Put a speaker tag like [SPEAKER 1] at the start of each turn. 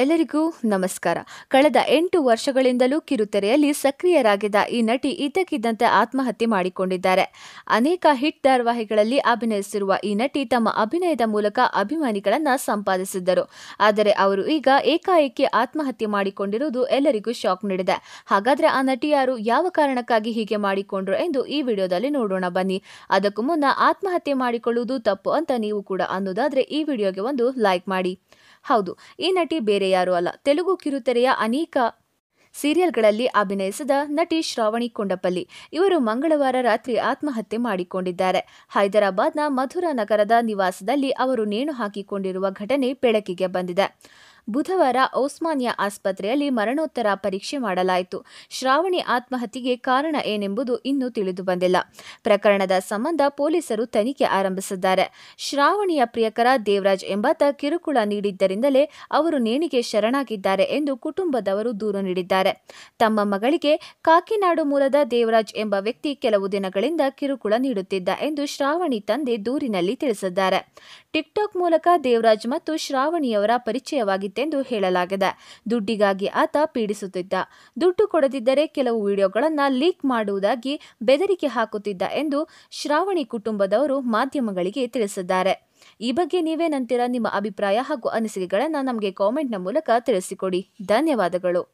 [SPEAKER 1] ಎಲ್ಲರಿಗೂ ನಮಸ್ಕಾರ ಕಳೆದ ಎಂಟು ವರ್ಷಗಳಿಂದಲೂ ಕಿರುತೆರೆಯಲ್ಲಿ ಸಕ್ರಿಯರಾಗಿದ್ದ ಈ ನಟಿ ಇದ್ದಕ್ಕಿದ್ದಂತೆ ಆತ್ಮಹತ್ಯೆ ಮಾಡಿಕೊಂಡಿದ್ದಾರೆ ಅನೇಕ ಹಿಟ್ ಧಾರಾವಾಹಿಗಳಲ್ಲಿ ಅಭಿನಯಿಸಿರುವ ಈ ನಟಿ ತಮ್ಮ ಅಭಿನಯದ ಮೂಲಕ ಅಭಿಮಾನಿಗಳನ್ನು ಸಂಪಾದಿಸಿದ್ದರು ಆದರೆ ಅವರು ಈಗ ಏಕಾಏಕಿ ಆತ್ಮಹತ್ಯೆ ಮಾಡಿಕೊಂಡಿರುವುದು ಎಲ್ಲರಿಗೂ ಶಾಕ್ ನೀಡಿದೆ ಹಾಗಾದ್ರೆ ಆ ನಟಿ ಯಾರು ಯಾವ ಕಾರಣಕ್ಕಾಗಿ ಹೀಗೆ ಮಾಡಿಕೊಂಡ್ರು ಎಂದು ಈ ವಿಡಿಯೋದಲ್ಲಿ ನೋಡೋಣ ಬನ್ನಿ ಅದಕ್ಕೂ ಮುನ್ನ ಆತ್ಮಹತ್ಯೆ ಮಾಡಿಕೊಳ್ಳುವುದು ತಪ್ಪು ಅಂತ ನೀವು ಕೂಡ ಅನ್ನೋದಾದರೆ ಈ ವಿಡಿಯೋಗೆ ಒಂದು ಲೈಕ್ ಮಾಡಿ ಹೌದು ಈ ನಟಿ ಬೇರೆ ಬೇರೆ ಯಾರೂ ಅಲ್ಲ ತೆಲುಗು ಕಿರುತೆರೆಯ ಅನೇಕ ಸೀರಿಯಲ್ಗಳಲ್ಲಿ ಅಭಿನಯಿಸಿದ ನಟಿ ಶ್ರಾವಣಿ ಕೊಂಡಪಲ್ಲಿ ಇವರು ಮಂಗಳವಾರ ರಾತ್ರಿ ಆತ್ಮಹತ್ಯೆ ಮಾಡಿಕೊಂಡಿದ್ದಾರೆ ಹೈದರಾಬಾದ್ನ ಮಧುರಾ ನಗರದ ನಿವಾಸದಲ್ಲಿ ಅವರು ನೇಣು ಹಾಕಿಕೊಂಡಿರುವ ಘಟನೆ ಬೆಳಕಿಗೆ ಬಂದಿದೆ ಬುಧವಾರ ಔಸ್ಮಾನಿಯಾ ಆಸ್ಪತ್ರೆಯಲ್ಲಿ ಮರಣೋತ್ತರ ಪರೀಕ್ಷೆ ಮಾಡಲಾಯಿತು ಶ್ರಾವಣಿ ಆತ್ಮಹತ್ಯೆಗೆ ಕಾರಣ ಏನೆಂಬುದು ಇನ್ನೂ ತಿಳಿದು ಬಂದಿಲ್ಲ ಪ್ರಕರಣದ ಸಂಬಂಧ ಪೊಲೀಸರು ತನಿಖೆ ಆರಂಭಿಸಿದ್ದಾರೆ ಶ್ರಾವಣಿಯ ಪ್ರಿಯಕರ ದೇವರಾಜ್ ಎಂಬಾತ ಕಿರುಕುಳ ನೀಡಿದ್ದರಿಂದಲೇ ಅವರು ನೇಣಿಗೆ ಶರಣಾಗಿದ್ದಾರೆ ಎಂದು ಕುಟುಂಬದವರು ದೂರು ನೀಡಿದ್ದಾರೆ ತಮ್ಮ ಮಗಳಿಗೆ ಕಾಕಿನಾಡು ಮೂಲದ ದೇವರಾಜ್ ಎಂಬ ವ್ಯಕ್ತಿ ಕೆಲವು ದಿನಗಳಿಂದ ಕಿರುಕುಳ ನೀಡುತ್ತಿದ್ದ ಎಂದು ಶ್ರಾವಣಿ ತಂದೆ ದೂರಿನಲ್ಲಿ ತಿಳಿಸಿದ್ದಾರೆ ಟಿಕ್ಟಾಕ್ ಮೂಲಕ ದೇವರಾಜ್ ಮತ್ತು ಶ್ರಾವಣಿಯವರ ಪರಿಚಯವಾಗಿ ಎಂದು ಹೇಳಲಾಗಿದೆ ದುಡ್ಡಿಗಾಗಿ ಆತ ಪೀಡಿಸುತ್ತಿದ್ದ ದುಡ್ಡು ಕೊಡದಿದ್ದರೆ ಕೆಲವು ವಿಡಿಯೋಗಳನ್ನು ಲೀಕ್ ಮಾಡುವುದಾಗಿ ಬೆದರಿಕೆ ಹಾಕುತ್ತಿದ್ದ ಎಂದು ಶ್ರಾವಣಿ ಕುಟುಂಬದವರು ಮಾಧ್ಯಮಗಳಿಗೆ ತಿಳಿಸಿದ್ದಾರೆ ಈ ಬಗ್ಗೆ ನಂತರ ನಿಮ್ಮ ಅಭಿಪ್ರಾಯ ಹಾಗೂ ಅನಿಸಿಕೆಗಳನ್ನು ನಮಗೆ ಕಾಮೆಂಟ್ನ ಮೂಲಕ ತಿಳಿಸಿಕೊಡಿ ಧನ್ಯವಾದಗಳು